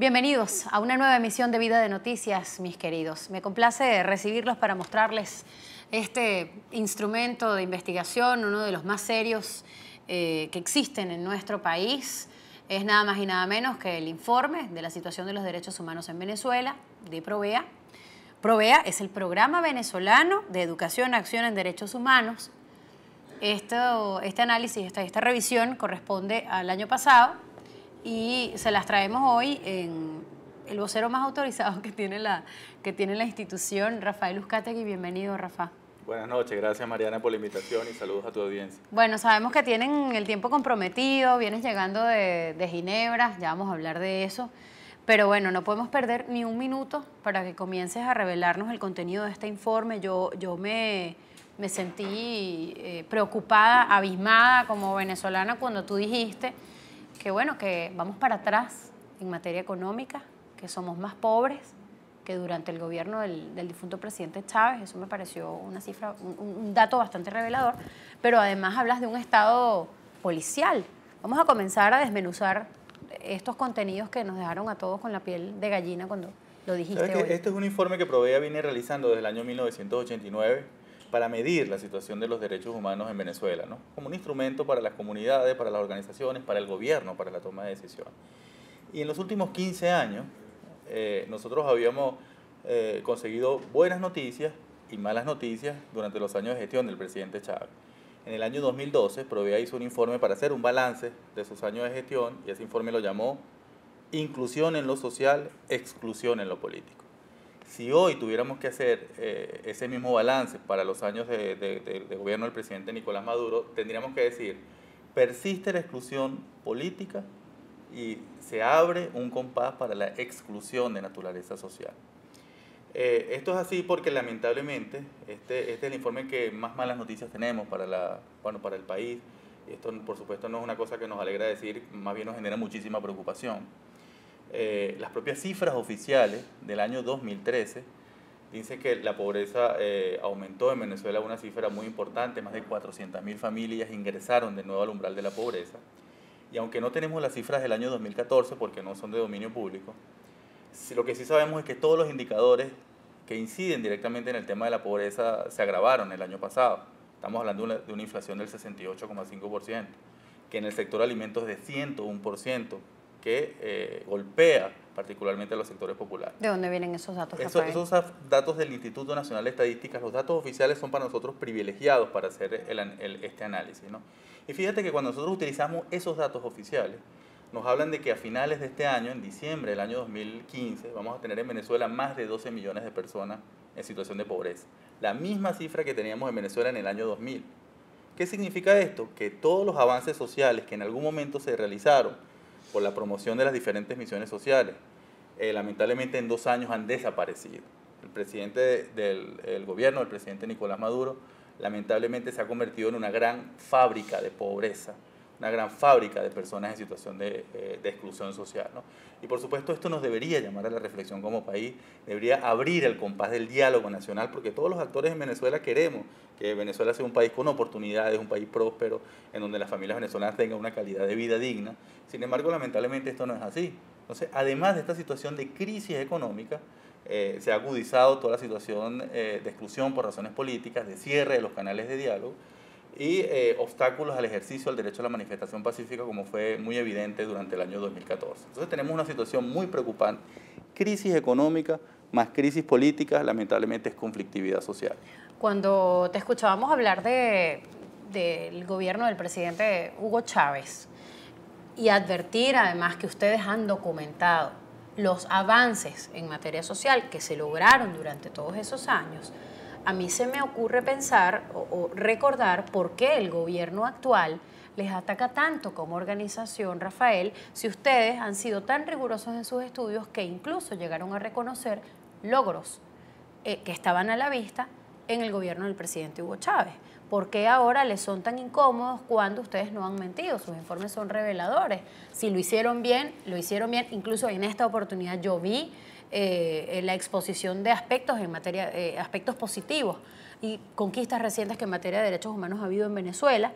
Bienvenidos a una nueva emisión de Vida de Noticias, mis queridos. Me complace recibirlos para mostrarles este instrumento de investigación, uno de los más serios eh, que existen en nuestro país. Es nada más y nada menos que el informe de la situación de los derechos humanos en Venezuela, de Provea. Provea es el programa venezolano de educación, acción en derechos humanos. Esto, este análisis, esta revisión corresponde al año pasado, y se las traemos hoy en el vocero más autorizado que tiene la, que tiene la institución, Rafael Uzcategui. Bienvenido, Rafa. Buenas noches, gracias Mariana por la invitación y saludos a tu audiencia. Bueno, sabemos que tienen el tiempo comprometido, vienes llegando de, de Ginebra, ya vamos a hablar de eso, pero bueno, no podemos perder ni un minuto para que comiences a revelarnos el contenido de este informe. Yo, yo me, me sentí eh, preocupada, abismada como venezolana cuando tú dijiste que bueno, que vamos para atrás en materia económica, que somos más pobres que durante el gobierno del, difunto presidente Chávez, eso me pareció una cifra, un, dato bastante revelador, pero además hablas de un estado policial. Vamos a comenzar a desmenuzar estos contenidos que nos dejaron a todos con la piel de gallina cuando lo dijiste. Hoy? Este es un informe que Provea viene realizando desde el año 1989 para medir la situación de los derechos humanos en Venezuela, como un instrumento para las comunidades, para las organizaciones, para el gobierno, para la toma de decisiones. Y en los últimos 15 años eh, nosotros habíamos eh, conseguido buenas noticias y malas noticias durante los años de gestión del presidente Chávez. En el año 2012, Provea hizo un informe para hacer un balance de sus años de gestión y ese informe lo llamó Inclusión en lo social, exclusión en lo político. Si hoy tuviéramos que hacer eh, ese mismo balance para los años de, gobierno del presidente Nicolás Maduro, tendríamos que decir, persiste la exclusión política y se abre un compás para la exclusión de naturaleza social. Eh, esto es así porque lamentablemente este, este, es el informe que más malas noticias tenemos para, la, para el país. Esto por supuesto no es una cosa que nos alegra decir, más bien nos genera muchísima preocupación. Eh, las propias cifras oficiales del año 2013 dicen que la pobreza eh, aumentó en Venezuela una cifra muy importante, más de 400.000 familias ingresaron de nuevo al umbral de la pobreza. Y aunque no tenemos las cifras del año 2014 porque no son de dominio público, lo que sí sabemos es que todos los indicadores que inciden directamente en el tema de la pobreza se agravaron el año pasado. Estamos hablando de una inflación del 68,5%, que en el sector alimentos de 101%, que eh, golpea particularmente a los sectores populares. ¿De dónde vienen esos datos? esos datos del Instituto Nacional de Estadísticas, los datos oficiales son para nosotros privilegiados para hacer este análisis. ¿no? Y fíjate que cuando nosotros utilizamos esos datos oficiales, nos hablan de que a finales de este año, en diciembre del año 2015, vamos a tener en Venezuela más de 12 millones de personas en situación de pobreza. La misma cifra que teníamos en Venezuela en el año 2000. ¿Qué significa esto? Que todos los avances sociales que en algún momento se realizaron, por la promoción de las diferentes misiones sociales. Eh, lamentablemente en dos años han desaparecido. El presidente del gobierno, el presidente Nicolás Maduro, lamentablemente se ha convertido en una gran fábrica de pobreza una gran fábrica de personas en situación de, eh, exclusión social. Y por supuesto esto nos debería llamar a la reflexión como país, debería abrir el compás del diálogo nacional, porque todos los actores en Venezuela queremos que Venezuela sea un país con oportunidades, un país próspero, en donde las familias venezolanas tengan una calidad de vida digna. Sin embargo, lamentablemente esto no es así. Entonces, además de esta situación de crisis económica, eh, se ha agudizado toda la situación eh, de exclusión por razones políticas, de cierre de los canales de diálogo y eh, obstáculos al ejercicio del derecho a la manifestación pacífica, como fue muy evidente durante el año 2014. Entonces tenemos una situación muy preocupante, crisis económica más crisis política, lamentablemente es conflictividad social. Cuando te escuchábamos hablar de, del gobierno del presidente Hugo Chávez y advertir además que ustedes han documentado los avances en materia social que se lograron durante todos esos años, a mí se me ocurre pensar o, recordar por qué el gobierno actual les ataca tanto como organización, Rafael, si ustedes han sido tan rigurosos en sus estudios que incluso llegaron a reconocer logros eh, que estaban a la vista en el gobierno del presidente Hugo Chávez. ¿Por qué ahora les son tan incómodos cuando ustedes no han mentido? Sus informes son reveladores. Si lo hicieron bien, lo hicieron bien. Incluso en esta oportunidad yo vi eh, la exposición de aspectos en materia, eh, aspectos positivos y conquistas recientes que en materia de derechos humanos ha habido en Venezuela.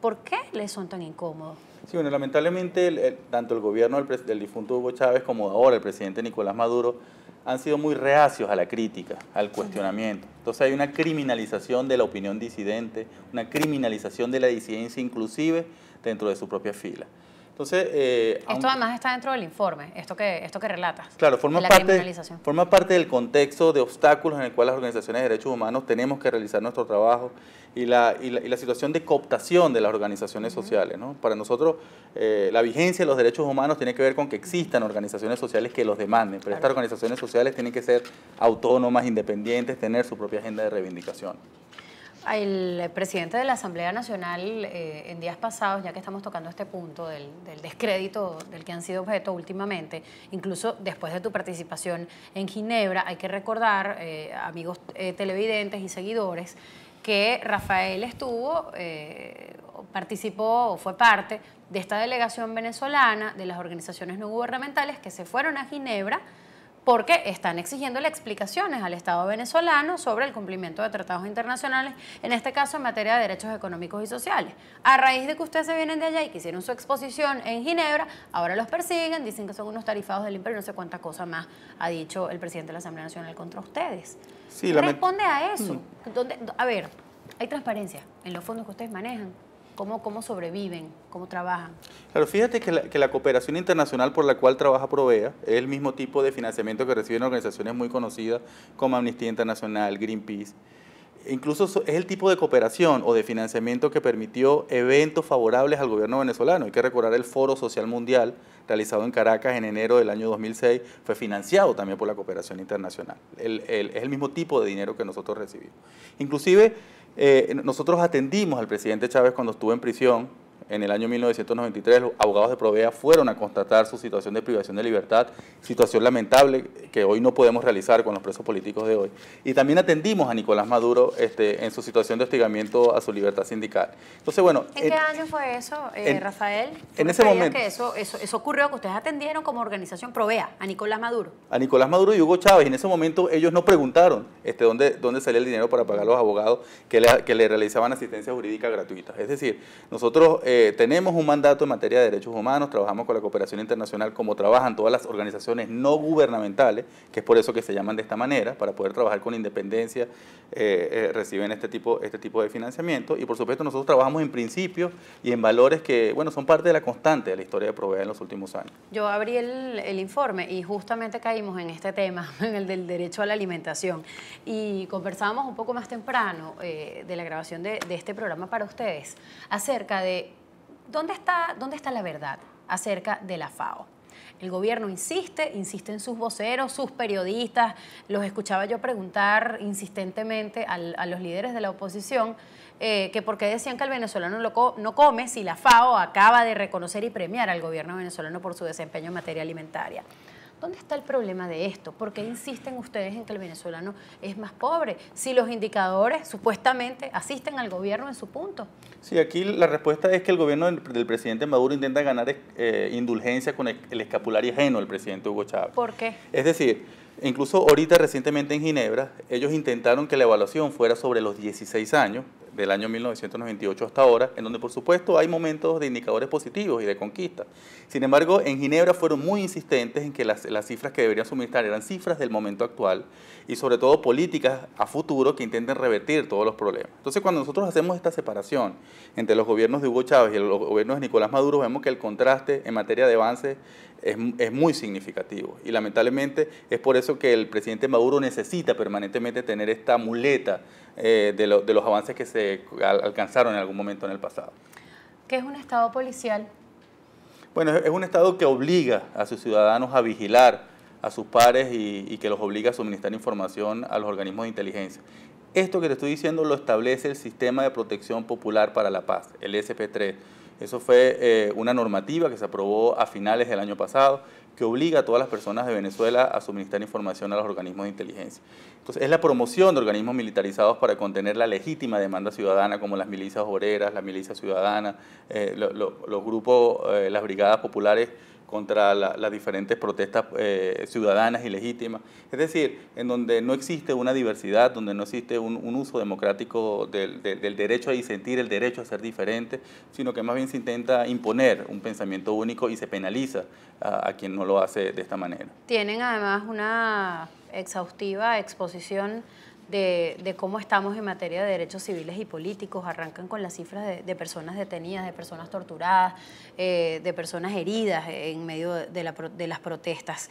¿Por qué les son tan incómodos? Sí, bueno, lamentablemente tanto el gobierno del, difunto Hugo Chávez como ahora el presidente Nicolás Maduro han sido muy reacios a la crítica, al cuestionamiento. Entonces hay una criminalización de la opinión disidente, una criminalización de la disidencia inclusive dentro de su propia fila. Entonces, eh, esto además está dentro del informe, esto que, esto que relatas. Claro, forma parte, forma parte del contexto de obstáculos en el cual las organizaciones de derechos humanos tenemos que realizar nuestro trabajo y la, situación de cooptación de las organizaciones sociales. Para nosotros, eh, la vigencia de los derechos humanos tiene que ver con que existan organizaciones sociales que los demanden, pero estas organizaciones sociales tienen que ser autónomas, independientes, tener su propia agenda de reivindicación. El presidente de la Asamblea Nacional, eh, en días pasados, ya que estamos tocando este punto del, descrédito del que han sido objeto últimamente, incluso después de tu participación en Ginebra, hay que recordar, eh, amigos eh, televidentes y seguidores, que Rafael estuvo, participó, o fue parte de esta delegación venezolana de las organizaciones no gubernamentales que se fueron a Ginebra porque están exigiéndole explicaciones al Estado venezolano sobre el cumplimiento de tratados internacionales, en este caso en materia de derechos económicos y sociales. A raíz de que ustedes se vienen de allá y que hicieron su exposición en Ginebra, ahora los persiguen, dicen que son unos tarifados del imperio, no sé cuánta cosa más ha dicho el presidente de la Asamblea Nacional contra ustedes. Sí, ¿Qué responde a eso? Mm. a ver, hay transparencia en los fondos que ustedes manejan. ¿Cómo, sobreviven? ¿Cómo trabajan? Claro, fíjate que la, que la, cooperación internacional por la cual trabaja Provea es el mismo tipo de financiamiento que reciben organizaciones muy conocidas como Amnistía Internacional, Greenpeace. Incluso es el tipo de cooperación o de financiamiento que permitió eventos favorables al gobierno venezolano. Hay que recordar el Foro Social Mundial realizado en Caracas en enero del año 2006, fue financiado también por la cooperación internacional. Es el, mismo tipo de dinero que nosotros recibimos. Inclusive eh, nosotros atendimos al presidente Chávez cuando estuvo en prisión en el año 1993 los abogados de Provea fueron a constatar su situación de privación de libertad, situación lamentable que hoy no podemos realizar con los presos políticos de hoy. Y también atendimos a Nicolás Maduro este, en su situación de hostigamiento a su libertad sindical. Entonces, bueno... ¿En, qué año fue eso, eh, Rafael? En ese momento... eso, eso, eso ocurrió, que ustedes atendieron como organización Provea a Nicolás Maduro. A Nicolás Maduro y Hugo Chávez. Y En ese momento ellos no preguntaron este, dónde, dónde salía el dinero para pagar a los abogados que le, realizaban asistencia jurídica gratuita. Es decir, nosotros... Eh, tenemos un mandato en materia de derechos humanos, trabajamos con la cooperación internacional como trabajan todas las organizaciones no gubernamentales, que es por eso que se llaman de esta manera, para poder trabajar con independencia, eh, eh, reciben este tipo, este tipo de financiamiento y por supuesto nosotros trabajamos en principios y en valores que, bueno, son parte de la constante de la historia de Provea en los últimos años. Yo abrí el, informe y justamente caímos en este tema, en el del derecho a la alimentación y conversábamos un poco más temprano de la grabación de, de este programa para ustedes acerca de ¿dónde está, la verdad acerca de la FAO? El gobierno insiste, insisten sus voceros, sus periodistas, los escuchaba yo preguntar insistentemente a los líderes de la oposición eh, que por qué decían que el venezolano no come si la FAO acaba de reconocer y premiar al gobierno venezolano por su desempeño en materia alimentaria. ¿Dónde está el problema de esto? ¿Por qué insisten ustedes en que el venezolano es más pobre? Si los indicadores supuestamente asisten al gobierno en su punto. Sí, aquí la respuesta es que el gobierno del, presidente Maduro intenta ganar eh, indulgencia con el, escapulario ajeno del presidente Hugo Chávez. ¿Por qué? Es decir, Incluso ahorita recientemente en Ginebra, ellos intentaron que la evaluación fuera sobre los 16 años, del año 1998 hasta ahora, en donde por supuesto hay momentos de indicadores positivos y de conquista. Sin embargo, en Ginebra fueron muy insistentes en que las, cifras que deberían suministrar eran cifras del momento actual y sobre todo políticas a futuro que intenten revertir todos los problemas. Entonces, cuando nosotros hacemos esta separación entre los gobiernos de Hugo Chávez y los gobiernos de Nicolás Maduro, vemos que el contraste en materia de avances es, muy significativo. Y lamentablemente es por eso que el presidente Maduro necesita permanentemente tener esta muleta eh, de, los avances que se alcanzaron en algún momento en el pasado. ¿Qué es un Estado policial? Bueno, es un Estado que obliga a sus ciudadanos a vigilar a sus pares y que los obliga a suministrar información a los organismos de inteligencia. Esto que te estoy diciendo lo establece el Sistema de Protección Popular para la Paz, el SP3 eso fue eh, una normativa que se aprobó a finales del año pasado que obliga a todas las personas de Venezuela a suministrar información a los organismos de inteligencia. Entonces, es la promoción de organismos militarizados para contener la legítima demanda ciudadana, como las milicias obreras, las milicias ciudadanas, eh, los grupos, eh, las brigadas populares contra las diferentes protestas eh, ciudadanas y legítimas. Es decir, en donde no existe una diversidad, donde no existe un, uso democrático del, derecho a disentir, el derecho a ser diferente, sino que más bien se intenta imponer un pensamiento único y se penaliza a, a quien no lo hace de esta manera. Tienen además una exhaustiva exposición de, cómo estamos en materia de derechos civiles y políticos. Arrancan con las cifras de, personas detenidas, de personas torturadas, eh, de personas heridas en medio de, las protestas.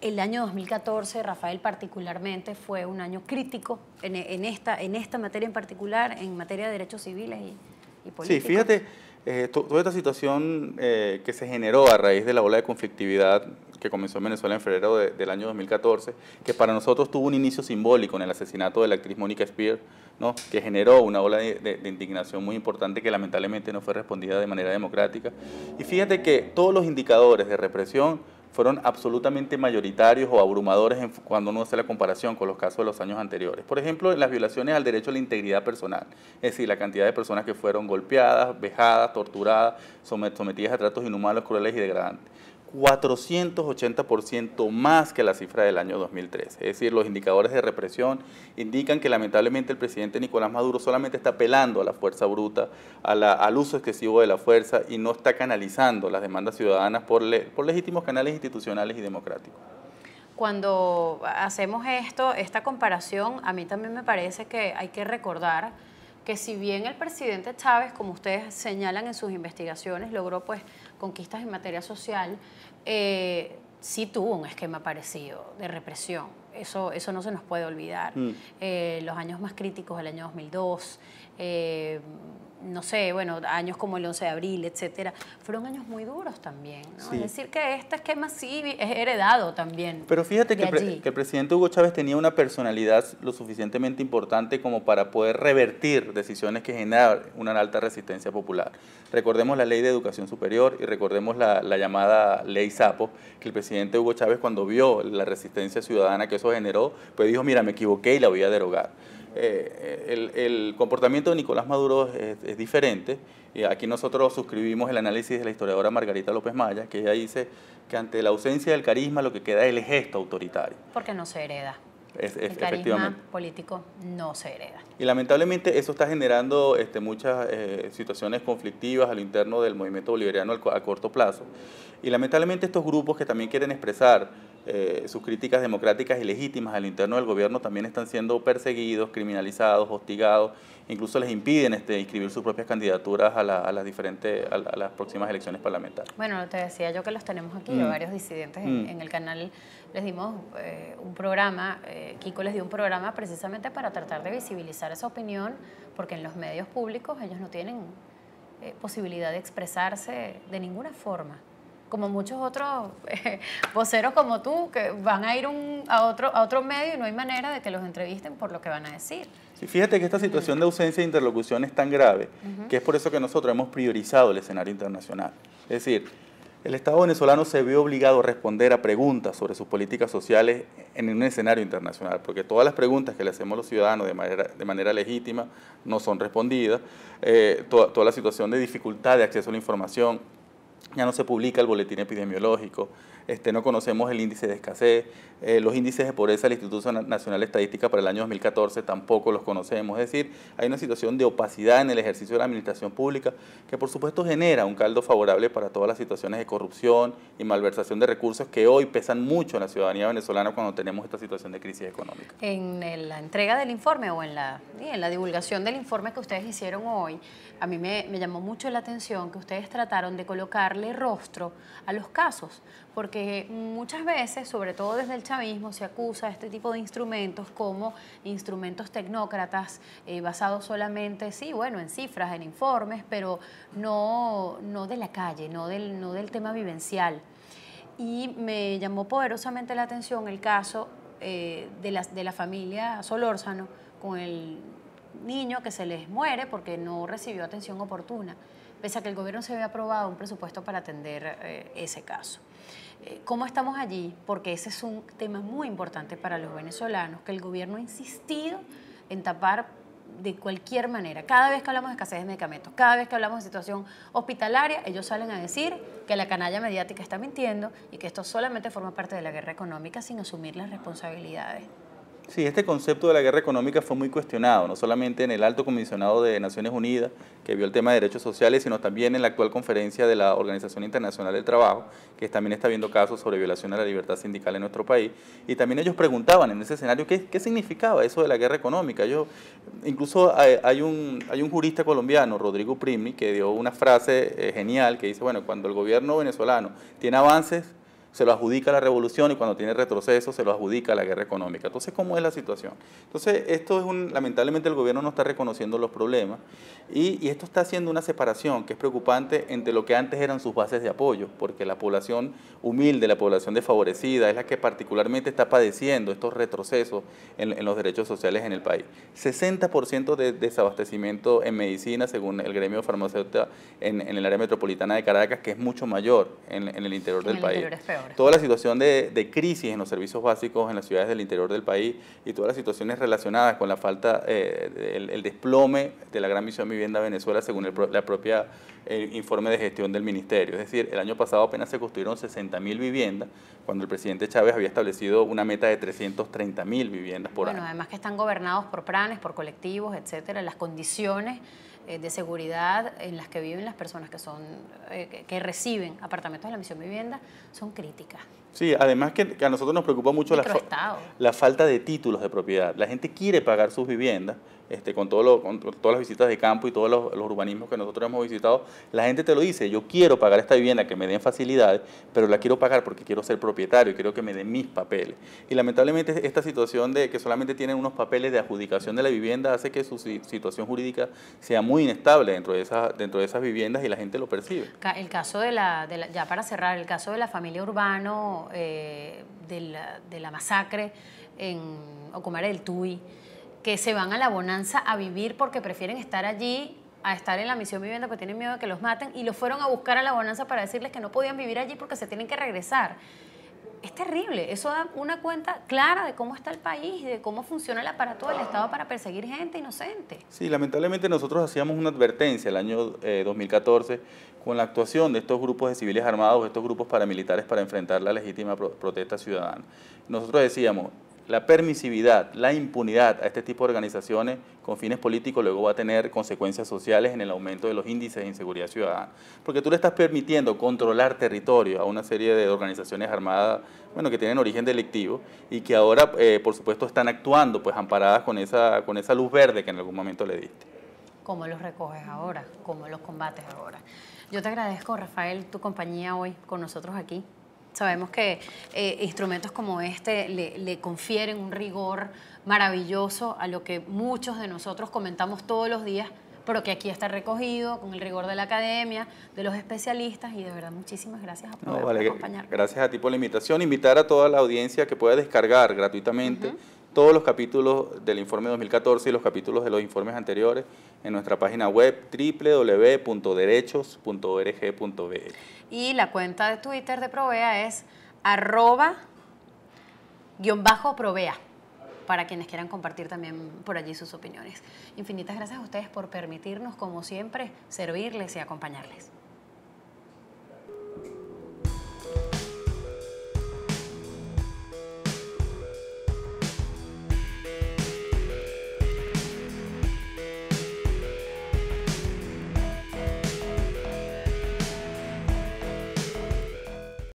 El año 2014, Rafael particularmente, fue un año crítico en, esta, en esta materia en particular, en materia de derechos civiles y, y políticos. Sí, fíjate. Eh, toda esta situación eh, que se generó a raíz de la ola de conflictividad que comenzó en Venezuela en febrero del año 2014, que para nosotros tuvo un inicio simbólico en el asesinato de la actriz Mónica Spear, ¿no? que generó una ola de, indignación muy importante que lamentablemente no fue respondida de manera democrática. Y fíjate que todos los indicadores de represión fueron absolutamente mayoritarios o abrumadores cuando uno hace la comparación con los casos de los años anteriores. Por ejemplo, las violaciones al derecho a la integridad personal, es decir, la cantidad de personas que fueron golpeadas, vejadas, torturadas, sometidas a tratos inhumanos, crueles y degradantes. 480% más que la cifra del año 2013. Es decir, los indicadores de represión indican que lamentablemente el presidente Nicolás Maduro solamente está apelando a la fuerza bruta, al uso excesivo de la fuerza y no está canalizando las demandas ciudadanas por, por legítimos canales institucionales y democráticos. Cuando hacemos esto, esta comparación, a mí también me parece que hay que recordar que si bien el presidente Chávez, como ustedes señalan en sus investigaciones, logró pues conquistas en materia social, eh, sí tuvo un esquema parecido de represión. Eso, eso no se nos puede olvidar. Mm. Eh, los años más críticos, el año 2002, no sé, bueno, años como el 11 de abril, etcétera, fueron años muy duros también. ¿no? Es decir, que este esquema sí es heredado también. Pero fíjate que, el presidente Hugo Chávez tenía una personalidad lo suficientemente importante como para poder revertir decisiones que generaron una alta resistencia popular. Recordemos la ley de educación superior y recordemos la, la llamada ley Sapo, que el presidente Hugo Chávez cuando vio la resistencia ciudadana que eso generó, pues dijo, mira, me equivoqué y la voy a derogar. Eh, el, comportamiento de Nicolás Maduro es, diferente. y eh, aquí nosotros suscribimos el análisis de la historiadora Margarita López Maya, que ella dice que ante la ausencia del carisma lo que queda es el gesto autoritario. Porque no se hereda. el carisma político no se hereda. Y lamentablemente eso está generando este, muchas eh, situaciones conflictivas a lo interno del movimiento bolivariano a corto plazo. Y lamentablemente estos grupos que también quieren expresar eh, sus críticas democráticas y legítimas al interno del gobierno también están siendo perseguidos, criminalizados, hostigados, incluso les impiden este, inscribir sus propias candidaturas a, las diferentes, a, las próximas elecciones parlamentarias. Bueno, te decía yo que los tenemos aquí, mm. varios disidentes mm. en, el canal les dimos eh, un programa, eh, Kiko les dio un programa precisamente para tratar de visibilizar esa opinión, porque en los medios públicos ellos no tienen eh, posibilidad de expresarse de ninguna forma como muchos otros voceros como tú, que van a ir a, otro, a otro medio y no hay manera de que los entrevisten por lo que van a decir. Sí, fíjate que esta situación de ausencia de interlocución es tan grave que es por eso que nosotros hemos priorizado el escenario internacional. Es decir, el Estado venezolano se ve obligado a responder a preguntas sobre sus políticas sociales en un escenario internacional, porque todas las preguntas que le hacemos a los ciudadanos de manera, de manera legítima no son respondidas, eh, toda la situación de dificultad de acceso a la información, ya no se publica el boletín epidemiológico, este, no conocemos el índice de escasez, eh, los índices de pobreza del Instituto Nacional de Estadística para el año 2014 tampoco los conocemos. Es decir, hay una situación de opacidad en el ejercicio de la administración pública que por supuesto genera un caldo favorable para todas las situaciones de corrupción y malversación de recursos que hoy pesan mucho en la ciudadanía venezolana cuando tenemos esta situación de crisis económica. En la entrega del informe o en la, en la divulgación del informe que ustedes hicieron hoy, a mí me, me llamó mucho la atención que ustedes trataron de colocarle rostro a los casos, porque porque muchas veces, sobre todo desde el chavismo, se acusa a este tipo de instrumentos como instrumentos tecnócratas eh, basados solamente, sí, bueno, en cifras, en informes, pero no, de la calle, no del, tema vivencial. Y me llamó poderosamente la atención el caso eh, de, la, de la familia Solórzano con el niño que se les muere porque no recibió atención oportuna, pese a que el gobierno se había aprobado un presupuesto para atender eh, ese caso. Eh, ¿Cómo estamos allí? Porque ese es un tema muy importante para los venezolanos, que el gobierno ha insistido en tapar de cualquier manera. Cada vez que hablamos de escasez de medicamentos, cada vez que hablamos de situación hospitalaria, ellos salen a decir que la canalla mediática está mintiendo y que esto solamente forma parte de la guerra económica sin asumir las responsabilidades. Sí, este concepto de la guerra económica fue muy cuestionado, no solamente en el alto comisionado de Naciones Unidas, que vio el tema de derechos sociales, sino también en la actual conferencia de la Organización Internacional del Trabajo, que también está viendo casos sobre violación a la libertad sindical en nuestro país. Y también ellos preguntaban en ese escenario qué, qué significaba eso de la guerra económica. Yo, incluso hay, un, hay un jurista colombiano, Rodrigo Primi, que dio una frase eh, genial que dice, bueno, cuando el gobierno venezolano tiene avances se lo adjudica la revolución y cuando tiene retroceso se lo adjudica la guerra económica. Entonces, ¿cómo es la situación? Entonces, esto es un, lamentablemente el gobierno no está reconociendo los problemas y, esto está haciendo una separación que es preocupante entre lo que antes eran sus bases de apoyo, porque la población humilde, la población desfavorecida, es la que particularmente está padeciendo estos retrocesos en, los derechos sociales en el país. 60% de desabastecimiento en medicina, según el gremio farmacéutico en, el área metropolitana de Caracas, que es mucho mayor en, el interior del país. Toda la situación de, crisis en los servicios básicos en las ciudades del interior del país y todas las situaciones relacionadas con la falta, eh, el, desplome de la Gran Misión Vivienda Venezuela según el, la propia informe de gestión del ministerio. Es decir, el año pasado apenas se construyeron 60.000 viviendas cuando el presidente Chávez había establecido una meta de 330.000 viviendas por año. Bueno, además que están gobernados por planes, por colectivos, etcétera, las condiciones eh, de seguridad en las que viven las personas que, son, eh, que reciben apartamentos de la misión vivienda son críticas. Sí, además que, a nosotros nos preocupa mucho la, la falta de títulos de propiedad. La gente quiere pagar sus viviendas, este, con, todo todas las visitas de campo y todos los, urbanismos que nosotros hemos visitado, la gente te lo dice, yo quiero pagar esta vivienda, que me den facilidades, pero la quiero pagar porque quiero ser propietario, quiero que me den mis papeles. Y lamentablemente esta situación de que solamente tienen unos papeles de adjudicación de la vivienda hace que su situación jurídica sea muy inestable dentro de, esas, dentro de esas viviendas y la gente lo percibe. El caso de la, ya para cerrar, el caso de la familia Urbano, eh, de, la, de la masacre en Ocumare del Tui que se van a la bonanza a vivir porque prefieren estar allí a estar en la misión vivienda porque tienen miedo de que los maten y los fueron a buscar a la bonanza para decirles que no podían vivir allí porque se tienen que regresar. Es terrible, eso da una cuenta clara de cómo está el país, y de cómo funciona el aparato del Estado para perseguir gente inocente. Sí, lamentablemente nosotros hacíamos una advertencia el año 2014 eh, con la actuación de estos grupos de civiles armados, estos grupos paramilitares para enfrentar la legítima protesta ciudadana. Nosotros decíamos, la permisividad, la impunidad a este tipo de organizaciones con fines políticos luego va a tener consecuencias sociales en el aumento de los índices de inseguridad ciudadana. Porque tú le estás permitiendo controlar territorio a una serie de organizaciones armadas, bueno, que tienen origen delictivo y que ahora, eh, por supuesto, están actuando pues amparadas con esa, con esa luz verde que en algún momento le diste. ¿Cómo los recoges ahora? ¿Cómo los combates ahora? Yo te agradezco, Rafael, tu compañía hoy con nosotros aquí. Sabemos que eh, instrumentos como este le, confieren un rigor maravilloso a lo que muchos de nosotros comentamos todos los días, pero que aquí está recogido con el rigor de la academia, de los especialistas y de verdad muchísimas gracias a acompañarnos. Gracias a ti por la invitación, invitar a toda la audiencia que pueda descargar gratuitamente todos los capítulos del informe 2014 y los capítulos de los informes anteriores en nuestra página web www.derechos.org.be. Y la cuenta de Twitter de Provea es arroba Provea para quienes quieran compartir también por allí sus opiniones. Infinitas gracias a ustedes por permitirnos, como siempre, servirles y acompañarles.